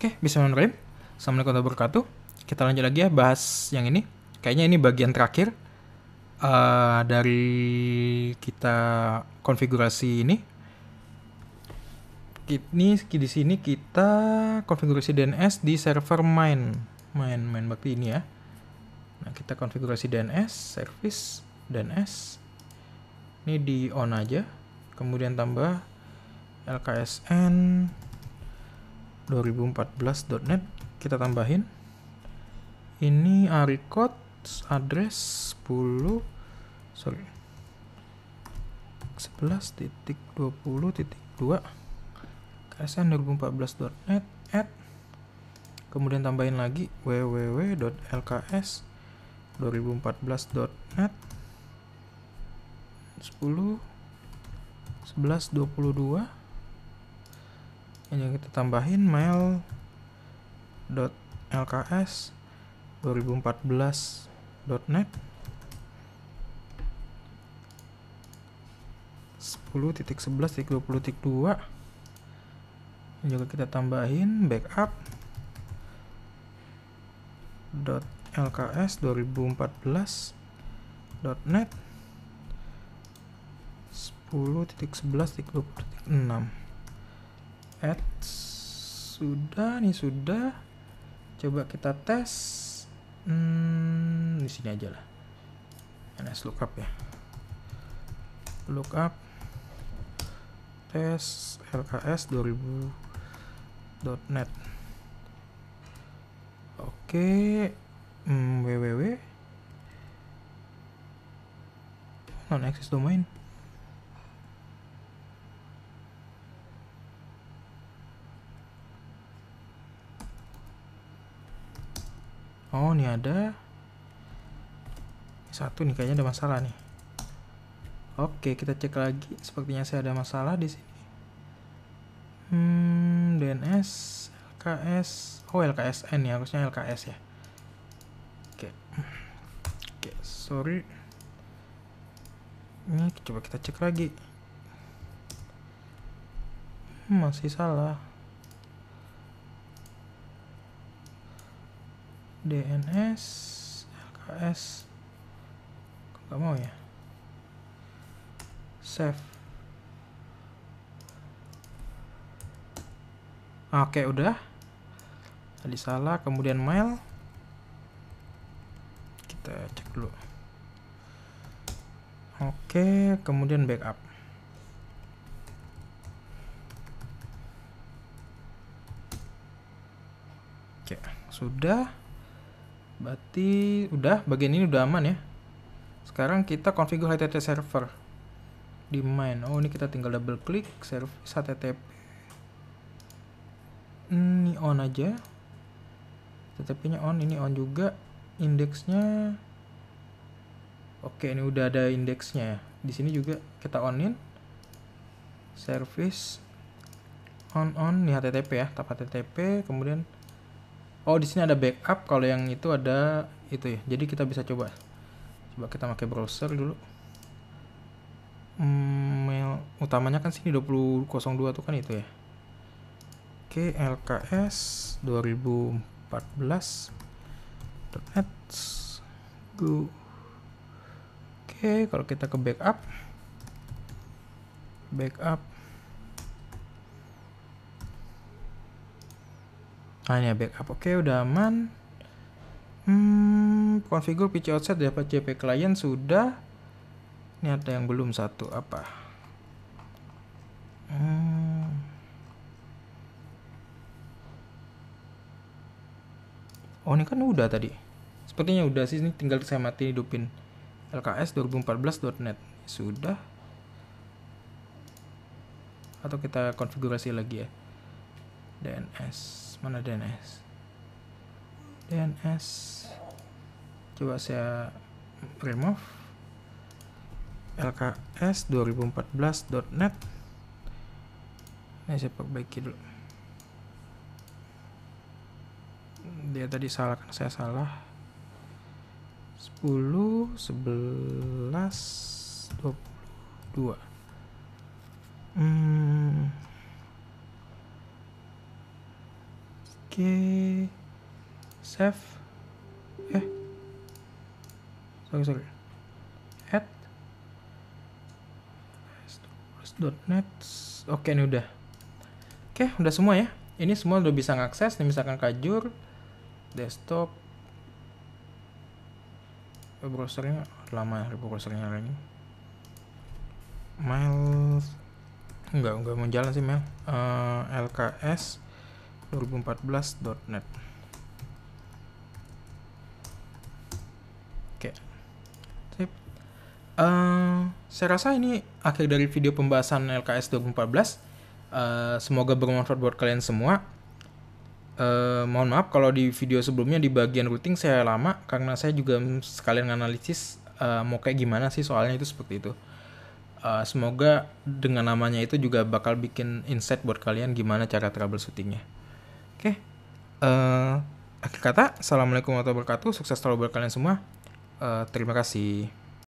Oke, bismillahirrahmanirrahim. Assalamualaikum warahmatullahi wabarakatuh. Kita lanjut lagi ya bahas yang ini. Kayaknya ini bagian terakhir uh, dari kita konfigurasi ini. Ini di sini kita konfigurasi DNS di server main. Main main berarti ini ya. Nah, kita konfigurasi DNS, service DNS. Ini di on aja. Kemudian tambah LKSN 2014.net kita tambahin ini ARI code address 10 sorry 11.20.2 ksn 2014.net add kemudian tambahin lagi www.lks 2014.net 10 11.22 ini kita tambahin mail dot lks 2014.net 10.11.20.2 ini juga kita tambahin backup dot lks 2014.net 10.11.20.6 ads sudah nih sudah coba kita tes hmm, di sini aja lah ns lookup ya lookup tes lks net oke hmm, www non access domain oh ini ada satu nih kayaknya ada masalah nih oke kita cek lagi sepertinya saya ada masalah di sini hmm DNS LKS oh LKSN ya harusnya LKS ya oke oke sorry ini coba kita cek lagi hmm, masih salah DNS LKS nggak mau ya save oke udah tadi salah kemudian mail kita cek dulu oke kemudian backup oke sudah berarti udah bagian ini udah aman ya sekarang kita configure HTTP server di main oh ini kita tinggal double klik service HTTP ini on aja HTTP nya on ini on juga indeksnya oke ini udah ada indeksnya ya di sini juga kita onin service on on nih HTTP ya tap HTTP kemudian oh di sini ada backup kalau yang itu ada itu ya jadi kita bisa coba coba kita pakai browser dulu hmm, mail utamanya kan sini 2002 tuh kan itu ya oke LKS 2014 .net go oke kalau kita ke backup backup ya backup oke udah aman hmm konfigur PC outset dapat CP client sudah ini ada yang belum satu apa hmm. oh ini kan udah tadi sepertinya udah sih ini tinggal saya mati hidupin LKS 2014.net sudah atau kita konfigurasi lagi ya DNS mana DNS DNS coba saya remove LKS 2014.net ini saya perbaiki dulu dia tadi salah kan saya salah 10 11 22 hmm oke save eh sorry sorry add .net oke ini udah oke udah semua ya ini semua udah bisa ngakses nih misalkan kajur desktop eh, browsernya lama ya browsernya ini Miles. enggak enggak mau jalan sih Mel. uh, eh, LKS 2014.net Oke Sip uh, Saya rasa ini akhir dari video pembahasan LKS 2014 Uh, semoga bermanfaat buat kalian semua. Uh, mohon maaf kalau di video sebelumnya di bagian routing saya lama karena saya juga sekalian analisis uh, mau kayak gimana sih soalnya itu seperti itu. Uh, semoga dengan namanya itu juga bakal bikin insight buat kalian gimana cara troubleshootingnya. Oke. Okay. Uh, eh, akhir kata, assalamualaikum warahmatullahi wabarakatuh. Sukses selalu buat kalian semua. Uh, terima kasih.